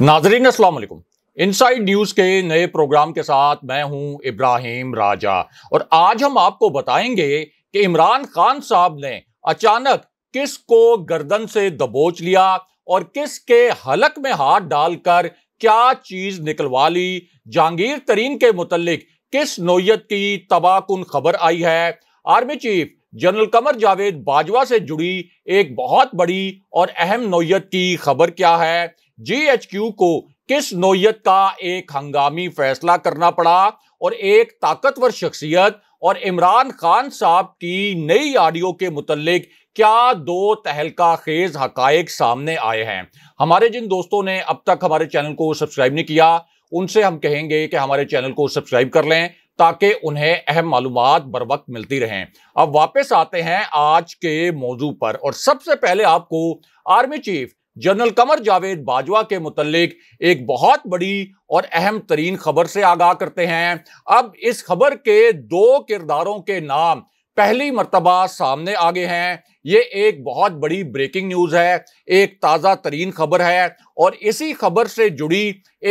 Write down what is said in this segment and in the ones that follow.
नाजरीन असलकुम inside news के नए प्रोग्राम के साथ मैं हूं इब्राहिम राजा और आज हम आपको बताएंगे कि इमरान खान साहब ने अचानक किस को गर्दन से दबोच लिया और किस के हलक में हाथ डालकर क्या चीज़ निकलवा ली जहांगीर तरीन के मुतलिक किस नोयत की तबाहकुन खबर आई है army chief general Qamar Javed Bajwa से जुड़ी एक बहुत बड़ी और अहम नोयत की खबर क्या है जीएचक्यू को किस नोयत का एक हंगामी फैसला करना पड़ा और एक ताकतवर शख्सियत और इमरान खान साहब की नई ऑडियो के मुतलिक क्या दो तहलका खेज हकायक सामने आए हैं हमारे जिन दोस्तों ने अब तक हमारे चैनल को सब्सक्राइब नहीं किया उनसे हम कहेंगे कि हमारे चैनल को सब्सक्राइब कर लें ताकि उन्हें अहम मालूम बर वक्त मिलती रहें अब वापस आते हैं आज के मौजू पर और सबसे पहले आपको army chief general Qamar Javed Bajwa के मुतलिक एक बहुत बड़ी और अहम तरीन खबर से आगाह करते हैं अब इस खबर के दो किरदारों के नाम पहली मरतबा सामने आ गए हैं ये एक बहुत बड़ी ब्रेकिंग न्यूज़ है एक ताज़ा तरीन खबर है और इसी खबर से जुड़ी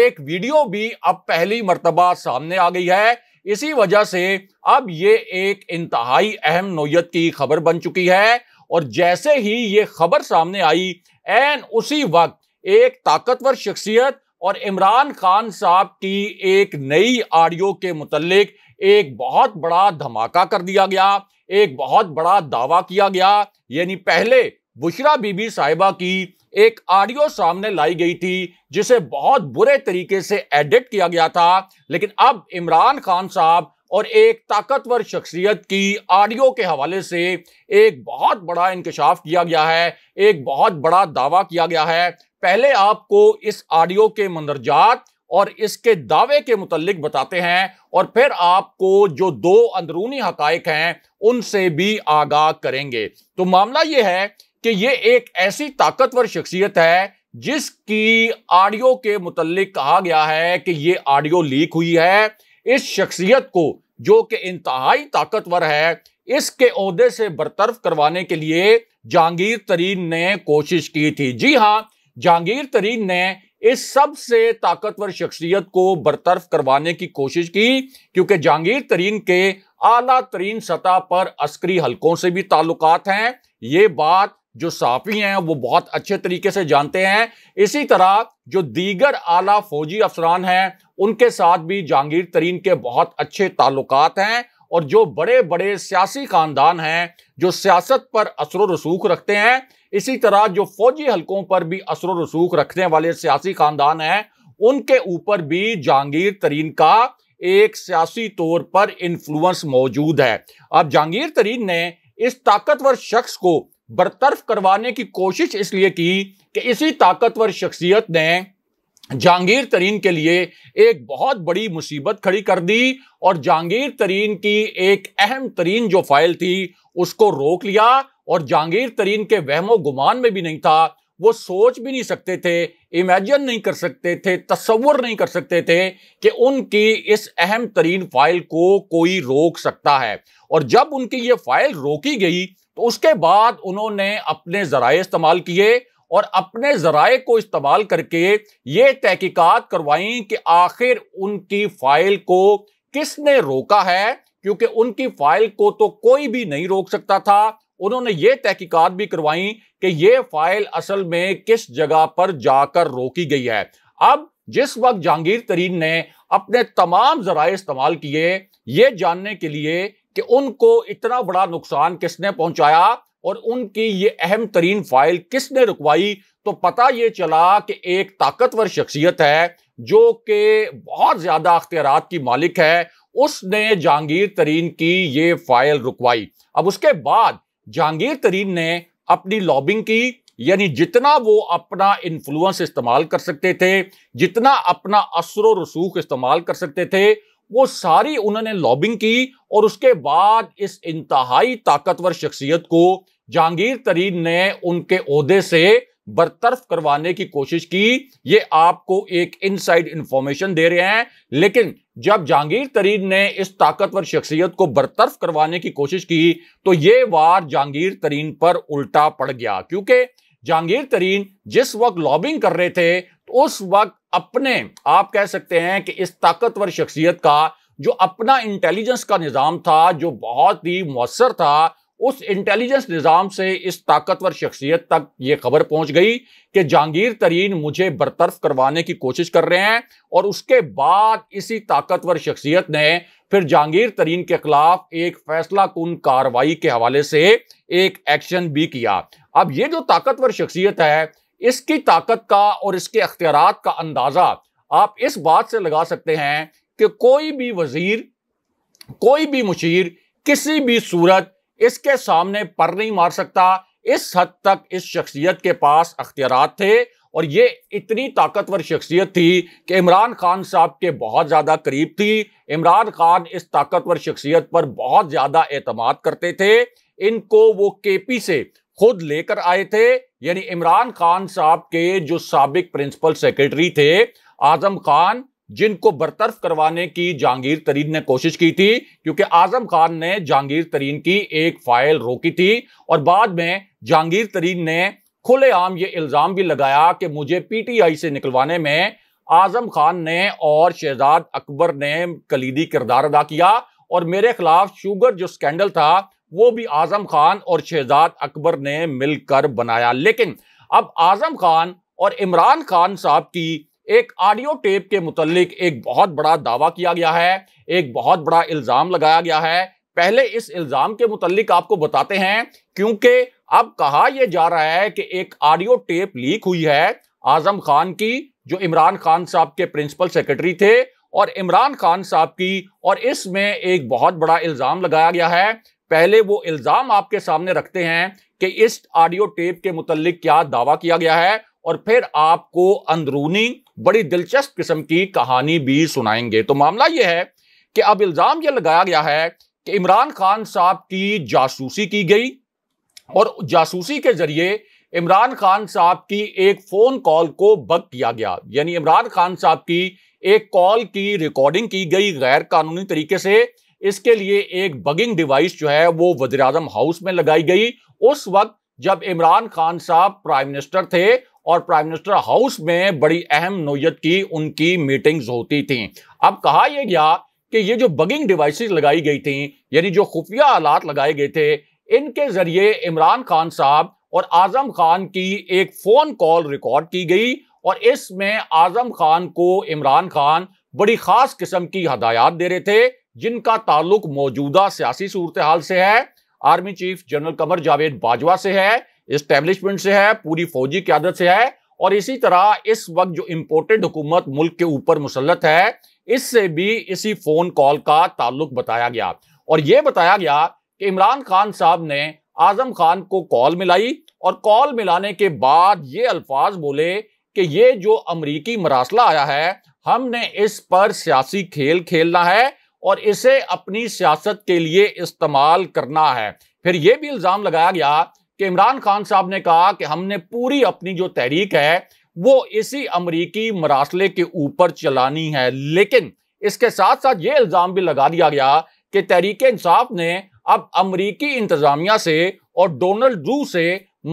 एक वीडियो भी अब पहली मरतबा सामने आ गई है इसी वजह से अब ये एक इंतहाई अहम नोयत की खबर बन चुकी है और जैसे ही ये खबर सामने आई एन उसी वक्त एक ताकतवर शख्सियत और इमरान खान साहब की एक नई ऑडियो के मुतलिक एक बहुत बड़ा धमाका कर दिया गया एक बहुत बड़ा दावा किया गया यानी पहले बुशरा बीबी साहिबा की एक ऑडियो सामने लाई गई थी जिसे बहुत बुरे तरीके से एडिट किया गया था लेकिन अब इमरान खान साहब और एक ताकतवर शख्सियत की आडियो के हवाले से एक बहुत बड़ा इंकशाफ किया गया है एक बहुत बड़ा दावा किया गया है पहले आपको इस आडियो के मंदरजात और इसके दावे के मुतलिक बताते हैं और फिर आपको जो दो अंदरूनी हकायक हैं उनसे भी आगाह करेंगे तो मामला यह है कि ये एक ऐसी ताकतवर शख्सियत है जिसकी ऑडियो के मुतलिक कहा गया है कि ये ऑडियो लीक हुई है इस शख्सियत को जो कि इंतहाई ताकतवर है इसके अहदे से बरतरफ करवाने के लिए जहांगीर तरीन ने कोशिश की थी जी हाँ जहांगीर तरीन ने इस सबसे ताकतवर शख्सियत को बरतरफ करवाने की कोशिश की क्योंकि जहांगीर तरीन के आला तरीन सतह पर अस्करी हलकों से भी ताल्लुकात हैं ये बात जो साफी हैं वो बहुत अच्छे तरीके से जानते हैं इसी तरह जो दीगर आला फौजी अफसरान हैं उनके साथ भी जहांगीर तरीन के बहुत अच्छे ताल्लुक हैं और जो बड़े बड़े सियासी खानदान हैं जो सियासत पर असर रसूख रखते हैं इसी तरह जो फौजी हलकों पर भी असर रसूख रखने वाले सियासी खानदान हैं उनके ऊपर भी जहांगीर तरीन का एक सियासी तौर पर इन्फ्लुएंस मौजूद है अब जहांगीर तरीन ने इस ताकतवर शख्स को बरतरफ करवाने की कोशिश इसलिए की कि इसी ताकतवर शख्सियत ने जहांगीर तरीन के लिए एक बहुत बड़ी मुसीबत खड़ी कर दी और जहांगीर तरीन की एक अहम तरीन जो फाइल थी उसको रोक लिया और जहांगीर तरीन के वहमो गुमान में भी नहीं था वो सोच भी नहीं सकते थे इमेजिन नहीं कर सकते थे तस्वर नहीं कर सकते थे कि उनकी इस अहम तरीन फाइल को कोई रोक सकता है और जब उनकी ये फाइल रोकी गई तो उसके बाद उन्होंने अपने जराए इस्तेमाल किए और अपने जराए को इस्तेमाल करके ये तहकीकत करवाई कि आखिर उनकी फाइल को किसने रोका है क्योंकि उनकी फाइल को तो कोई भी नहीं रोक सकता था उन्होंने ये तहकीक़त भी करवाई कि ये फाइल असल में किस जगह पर जाकर रोकी गई है अब जिस वक्त जहांगीर तरीन ने अपने तमाम जराए इस्तेमाल किए ये जानने के लिए कि उनको इतना बड़ा नुकसान किसने पहुंचाया और उनकी ये अहम तरीन फाइल किसने रुकवाई तो पता ये चला कि एक ताकतवर शख्सियत है जो कि बहुत ज़्यादा अख्तियार की मालिक है उसने जहांगीर तरीन की ये फाइल रुकवाई अब उसके बाद जहांगीर तरीन ने अपनी लॉबिंग की यानी जितना वो अपना इन्फ्लुएंस इस्तेमाल कर सकते थे जितना अपना असर रसूख इस्तेमाल कर सकते थे वो सारी उन्होंने लॉबिंग की और उसके बाद इस इंतहाई ताकतवर शख्सियत को जहांगीर तरीन ने उनके अहदे से बरतरफ करवाने की कोशिश की ये आपको एक इनसाइड इंफॉर्मेशन दे रहे हैं लेकिन जब जहांगीर तरीन ने इस ताकतवर शख्सियत को बरतरफ करवाने की कोशिश की तो ये वार जहांगीर तरीन पर उल्टा पड़ गया क्योंकि जहांगीर तरीन जिस वक्त लॉबिंग कर रहे थे तो उस वक्त अपने आप कह सकते हैं कि इस ताकतवर शख्सियत का जो अपना इंटेलिजेंस का निज़ाम था जो बहुत ही मौसर था उस इंटेलिजेंस निज़ाम से इस ताकतवर शख्सियत तक ये खबर पहुंच गई कि जहांगीर तरीन मुझे बरतरफ करवाने की कोशिश कर रहे हैं और उसके बाद इसी ताकतवर शख्सियत ने फिर जहांगीर तरीन के खिलाफ एक फैसला कन कार्रवाई के हवाले से एक एक्शन भी किया अब ये जो ताकतवर शख्सियत है इसकी ताकत का और इसके अख्तियार का अंदाज़ा आप इस बात से लगा सकते हैं कि कोई भी वजीर कोई भी मुशीर किसी भी सूरत इसके सामने पर नहीं मार सकता इस हद तक इस शख्सियत के पास अख्तियार थे और ये इतनी ताकतवर शख्सियत थी कि इमरान खान साहब के बहुत ज़्यादा करीब थी इमरान खान इस ताकतवर शख्सियत पर बहुत ज़्यादा एतमाद करते थे इनको वो के पी से खुद लेकर आए थे यानी इमरान खान साहब के जो सबक प्रिंसिपल सेक्रेटरी थे आजम खान जिनको बरतरफ करवाने की जहांगीर तरीन ने कोशिश की थी क्योंकि आजम खान ने जहांगीर तरीन की एक फाइल रोकी थी और बाद में जहांगीर तरीन ने खुलेआम ये इल्जाम भी लगाया कि मुझे पीटीआई से निकलवाने में आजम खान ने और शहजाद अकबर ने कलीदी किरदार अदा किया और मेरे खिलाफ शुगर जो स्कैंडल था वो भी आजम खान और शहजाद अकबर ने मिलकर बनाया लेकिन अब आजम खान और इमरान खान साहब की एक ऑडियो टेप के मुतलिक एक बहुत बड़ा दावा किया गया है एक बहुत बड़ा इल्ज़ाम लगाया गया है पहले इस इल्ज़ाम के मुतलिक आपको बताते हैं क्योंकि अब कहा यह जा रहा है कि एक ऑडियो टेप लीक हुई है आजम खान की जो इमरान खान साहब के प्रिंसिपल सेक्रेटरी थे और इमरान खान साहब की और इसमें एक बहुत बड़ा इल्ज़ाम लगाया गया है पहले वो इल्ज़ाम आपके सामने रखते हैं कि इस ऑडियो टेप के मुतलिक क्या दावा किया गया है और फिर आपको अंदरूनी बड़ी दिलचस्प किस्म की कहानी भी सुनाएंगे तो मामला यह है कि अब इल्जाम यह लगाया गया है कि इमरान खान साहब की जासूसी की गई और जासूसी के जरिए इमरान खान साहब की एक फोन कॉल को बक किया गया यानी इमरान खान साहब की एक कॉल की रिकॉर्डिंग की गई गैर कानूनी तरीके से इसके लिए एक बगिंग डिवाइस जो है वो वजीर हाउस में लगाई गई उस वक्त जब इमरान खान साहब प्राइम मिनिस्टर थे और प्राइम मिनिस्टर हाउस में बड़ी अहम नोयत की उनकी मीटिंग्स होती थी अब कहा यह गया कि ये जो बगिंग डिवाइसेस लगाई गई थी यानी जो खुफिया आलात लगाए गए थे इनके जरिए इमरान खान साहब और आजम खान की एक फोन कॉल रिकॉर्ड की गई और इसमें आजम खान को इमरान खान बड़ी खास किस्म की हदायत दे रहे थे जिनका ताल्लुक मौजूदा सियासी सूरत हाल से है army chief general Qamar Javed Bajwa से है इस्टेब्लिशमेंट से है पूरी फौजी क्यादत से है और इसी तरह इस वक्त जो इम्पोर्टेड हुकूमत मुल्क के ऊपर मुसलत है इससे भी इसी फोन कॉल का ताल्लुक बताया गया और यह बताया गया कि इमरान खान साहब ने आजम खान को कॉल मिलाई और कॉल मिलाने के बाद ये अल्फाज बोले कि ये जो अमरीकी मरासला आया है हमने इस पर सियासी खेल खेलना है और इसे अपनी सियासत के लिए इस्तेमाल करना है फिर यह भी इल्जाम लगाया गया कि इमरान खान साहब ने कहा कि हमने पूरी अपनी जो तहरीक है वो इसी अमरीकी मरासले के ऊपर चलानी है लेकिन इसके साथ साथ ये इल्ज़ाम भी लगा दिया गया कि तहरीक इंसाफ ने अब अमरीकी इंतज़ामिया से और डोनाल्ड ड्रू से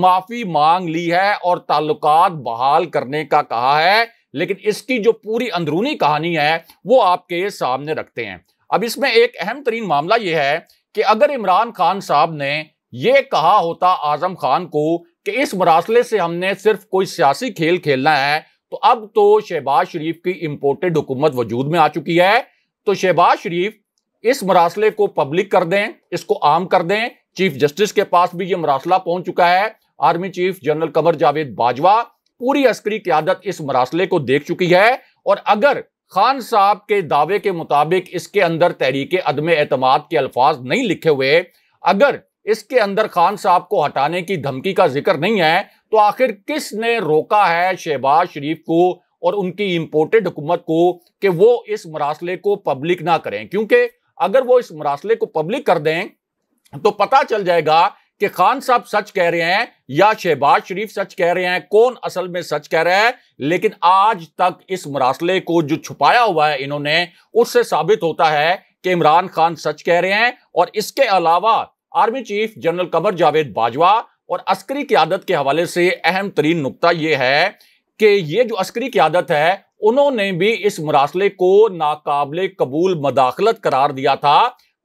माफ़ी मांग ली है और ताल्लुक बहाल करने का कहा है लेकिन इसकी जो पूरी अंदरूनी कहानी है वो आपके सामने रखते हैं अब इसमें एक अहम तरीन मामला यह है कि अगर इमरान खान साहब ने ये कहा होता आजम खान को कि इस मरासले से हमने सिर्फ कोई सियासी खेल खेलना है तो अब तो शहबाज शरीफ की इंपोर्टेड हुकूमत वजूद में आ चुकी है तो शहबाज शरीफ इस मरासले को पब्लिक कर दें इसको आम कर दें चीफ जस्टिस के पास भी ये मरासला पहुंच चुका है army chief general Qamar Javed Bajwa पूरी अस्करी क्यादत इस मरासले को देख चुकी है और अगर खान साहब के दावे के मुताबिक इसके अंदर तहरीक अदम एतमाद के अल्फाज नहीं लिखे हुए अगर इसके अंदर खान साहब को हटाने की धमकी का जिक्र नहीं है तो आखिर किसने रोका है शहबाज शरीफ को और उनकी इंपोर्टेड हुकूमत को कि वो इस मरासले को पब्लिक ना करें क्योंकि अगर वो इस मरासले को पब्लिक कर दें तो पता चल जाएगा कि खान साहब सच कह रहे हैं या शहबाज शरीफ सच कह रहे हैं कौन असल में सच कह रहा है लेकिन आज तक इस मरासले को जो छुपाया हुआ है इन्होंने उससे साबित होता है कि इमरान खान सच कह रहे हैं और इसके अलावा army chief general Qamar Javed Bajwa और अस्करी की आदत के हवाले से अहम तरीन नुकता यह है कि ये जो अस्करी की आदत है उन्होंने भी इस मरासले को नाकबले कबूल मदाखलत करार दिया था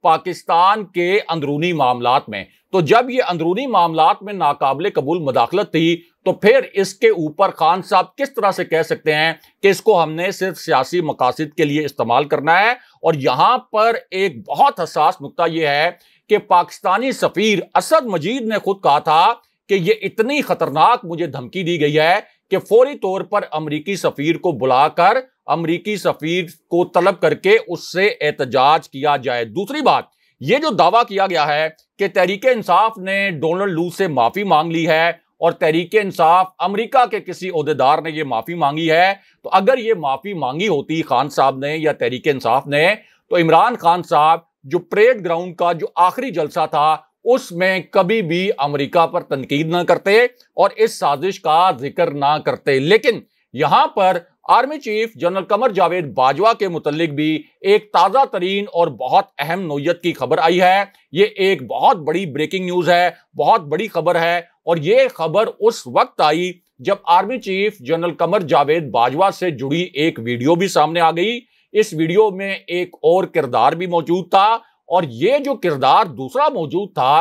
पाकिस्तान के अंदरूनी मामला में तो जब ये अंदरूनी मामला में नाकबले कबूल मदाखलत थी तो फिर इसके ऊपर खान साहब किस तरह से कह सकते हैं कि इसको हमने सिर्फ सियासी मकासद के लिए इस्तेमाल करना है और यहां पर एक बहुत हसास नुकता यह है कि पाकिस्तानी सफीर असद मजीद ने खुद कहा था कि यह इतनी खतरनाक मुझे धमकी दी गई है कि फौरी तौर पर अमरीकी सफीर को बुलाकर अमरीकी सफीर को तलब करके उससे एहतजाज किया जाए दूसरी बात ये जो दावा किया गया है कि तहरीक इंसाफ ने डोनल्ड लू से माफी मांग ली है और तहरीक इंसाफ अमरीका के किसी अहदेदार ने यह माफी मांगी है तो अगर ये माफी मांगी होती खान साहब ने या तहरीक इंसाफ ने तो इमरान खान साहब जो परेड ग्राउंड का जो आखिरी जलसा था उसमें कभी भी अमेरिका पर तनकीद ना करते और इस साजिश का जिक्र ना करते लेकिन यहां पर army chief general Qamar Javed Bajwa के मुतलिक भी एक ताज़ा तरीन और बहुत अहम नोयत की खबर आई है ये एक बहुत बड़ी ब्रेकिंग न्यूज़ है बहुत बड़ी खबर है और ये खबर उस वक्त आई जब army chief general Qamar Javed Bajwa से जुड़ी एक वीडियो भी सामने आ गई इस वीडियो में एक और किरदार भी मौजूद था और ये जो किरदार दूसरा मौजूद था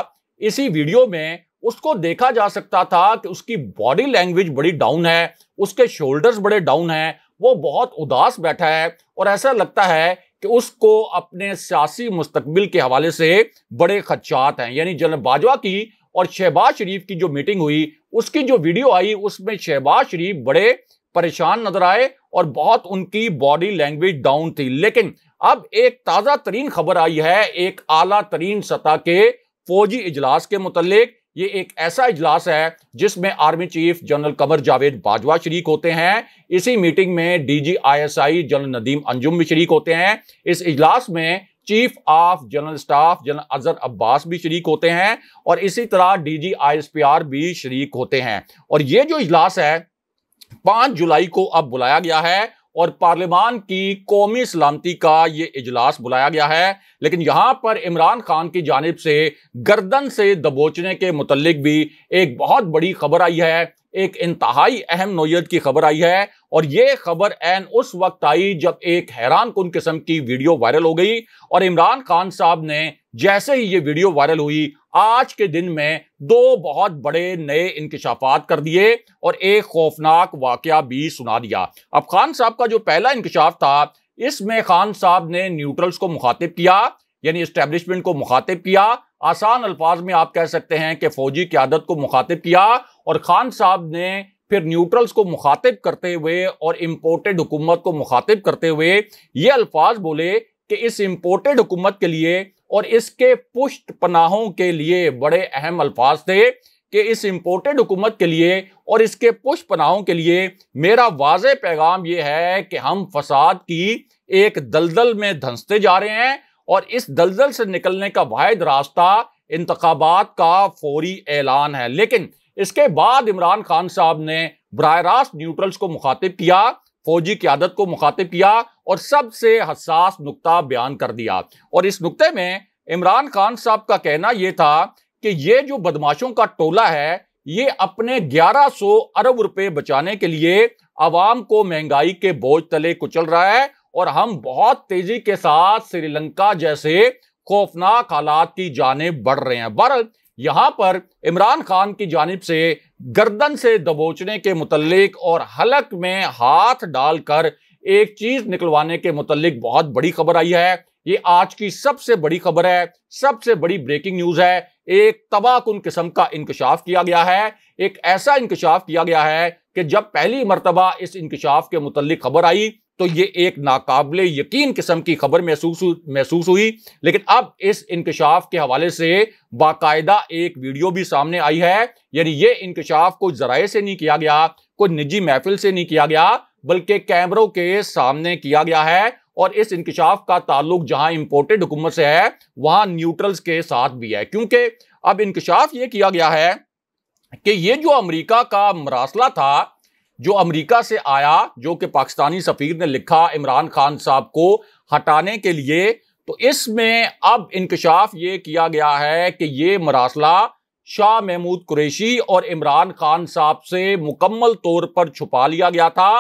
इसी वीडियो में उसको देखा जा सकता था कि उसकी बॉडी लैंग्वेज बड़ी डाउन है उसके शोल्डर्स बड़े डाउन हैं वो बहुत उदास बैठा है और ऐसा लगता है कि उसको अपने सियासी मुस्तबिल के हवाले से बड़े खदशात हैं यानी जनरल बाजवा की और शहबाज शरीफ की जो मीटिंग हुई उसकी जो वीडियो आई उसमें शहबाज शरीफ बड़े परेशान नजर आए और बहुत उनकी बॉडी लैंग्वेज डाउन थी लेकिन अब एक ताजा तरीन खबर आई है एक आला तरीन सतह के फौजी इजलास के मुतलिक ये एक ऐसा इजलास है जिसमें army chief general Qamar Javed Bajwa शरीक होते हैं इसी मीटिंग में DG ISI general Nadeem Anjum भी शरीक होते हैं इस इजलास में chief of general staff general Azhar Abbas भी शरीक होते हैं और इसी तरह डीजी आईएसपीआर भी शरीक होते हैं और ये जो इजलास है पांच जुलाई को अब बुलाया गया है और पार्लियामान की कौमी सलामती का ये इजलास बुलाया गया है लेकिन यहां पर इमरान खान की जानब से गर्दन से दबोचने के मुतलिक भी एक बहुत बड़ी खबर आई है एक इंतहाई अहम नोयत की खबर आई है और ये खबर एन उस वक्त आई जब एक हैरान कन किस्म की वीडियो वायरल हो गई और इमरान खान साहब ने जैसे ही ये वीडियो वायरल हुई आज के दिन में दो बहुत बड़े नए इंकशाफात कर दिए और एक खौफनाक वाक़ भी सुना दिया अब खान साहब का जो पहला इंकशाफ था इसमें खान साहब ने न्यूट्रल्स को मुखातिब किया यानी इस्टेब्लिशमेंट को मुखातिब किया आसान अल्फाज में आप कह सकते हैं कि फौजी क्यादत को मुखातिब किया और खान साहब ने फिर न्यूट्रल्स को मुखातिब करते हुए और इम्पोर्टेड हुकूमत को मुखातिब करते हुए ये अल्फाज बोले कि इस इम्पोर्टेड हुकूमत के लिए और इसके पुष्ट पनाहों के लिए बड़े अहम अल्फाज थे कि इस इम्पोर्टेड हुकूमत के लिए और इसके पुष्ट पनाहों के लिए मेरा वाज पैगाम ये है कि हम फसाद की एक दलदल में धंसते जा रहे हैं और इस दलदल से निकलने का वाद रास्ता इंतबात का फौरी ऐलान है लेकिन इसके बाद इमरान खान साहब ने बर रास्त न्यूट्रल्स को मुखातिब किया फौजी क्यादत को मुखातिब किया और सबसे हसास नुकता बयान कर दिया और इस नुकते में इमरान खान साहब का कहना यह था कि ये जो बदमाशों का टोला है ये अपने 1100 अरब रुपए बचाने के लिए आवाम को महंगाई के बोझ तले कुचल रहा है और हम बहुत तेजी के साथ श्रीलंका जैसे खौफनाक हालात की जाने बढ़ रहे हैं बर यहां पर इमरान खान की जानब से गर्दन से दबोचने के मुतलिक और हलक में हाथ डालकर एक चीज निकलवाने के मुतलिक बहुत बड़ी खबर आई है ये आज की सबसे बड़ी खबर है सबसे बड़ी ब्रेकिंग न्यूज है एक तबाहकुन किस्म का इंकशाफ किया गया है एक ऐसा इंकशाफ किया गया है कि जब पहली मरतबा इस इंकशाफ के मुतलिक खबर आई तो ये एक नाकाबले यकीन किस्म की खबर महसूस महसूस हुई लेकिन अब इस इंकशाफ के हवाले से बाकायदा एक वीडियो भी सामने आई है यानी ये इंकशाफ कोई जराए से नहीं किया गया कोई निजी महफिल से नहीं किया गया बल्कि कैमरों के सामने किया गया है और इस इंकशाफ का ताल्लुक जहां इंपोर्टेड हुकूमत से है वहां न्यूट्रल्स के साथ भी है क्योंकि अब इंकशाफ ये किया गया है कि ये जो अमरीका का मरासला था जो अमरीका से आया जो कि पाकिस्तानी सफीर ने लिखा इमरान खान साहब को हटाने के लिए तो इसमें अब इंकशाफ ये किया गया है कि ये मरासला शाह महमूद कुरैशी और इमरान खान साहब से मुकम्मल तौर पर छुपा लिया गया था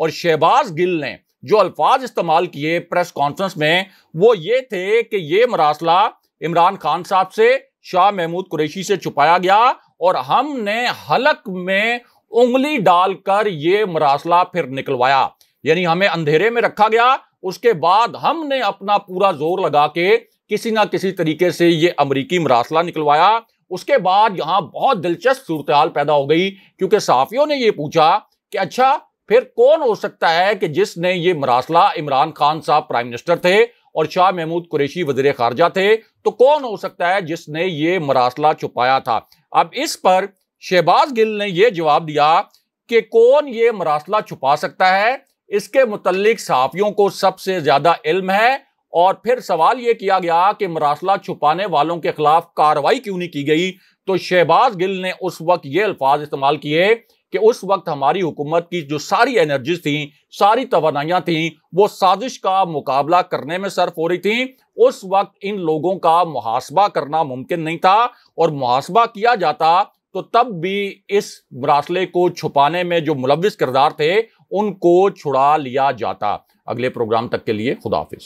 और शहबाज गिल ने जो अल्फाज इस्तेमाल किए प्रेस कॉन्फ्रेंस में वो ये थे कि ये मरासला इमरान खान साहब से शाह महमूद कुरैशी से छुपाया गया और हमने हलक में उंगली डालकर ये मरासला फिर निकलवाया यानी हमें अंधेरे में रखा गया उसके बाद हमने अपना पूरा जोर लगा के किसी ना किसी तरीके से ये अमरीकी मरासला निकलवाया उसके बाद यहाँ बहुत दिलचस्प सूरत पैदा हो गई क्योंकि सहाफ़ियों ने यह पूछा कि अच्छा फिर कौन हो सकता है कि जिसने ये मरासला इमरान खान साहब प्राइम मिनिस्टर थे और शाह महमूद कुरेशी वजीर खारजा थे तो कौन हो सकता है जिसने ये मरासला छुपाया था अब इस पर शहबाज गिल ने यह जवाब दिया कि कौन ये मरासला छुपा सकता है इसके मुतलिक सहाफ़ियों को सबसे ज़्यादा इल्म है और फिर सवाल यह किया गया कि मरासला छुपाने वालों के खिलाफ कार्रवाई क्यों नहीं की गई तो शहबाज गिल ने उस वक्त ये अल्फाज इस्तेमाल किए कि उस वक्त हमारी हुकूमत की जो सारी एनर्जीज थी सारी तोानाइयाँ थी वो साजिश का मुकाबला करने में सर्फ हो रही थी उस वक्त इन लोगों का मुहासबा करना मुमकिन नहीं था और मुहासबा किया जाता तो तब भी इस मरासले को छुपाने में जो मुलविस किरदार थे उनको छुड़ा लिया जाता अगले प्रोग्राम तक के लिए खुदाफिज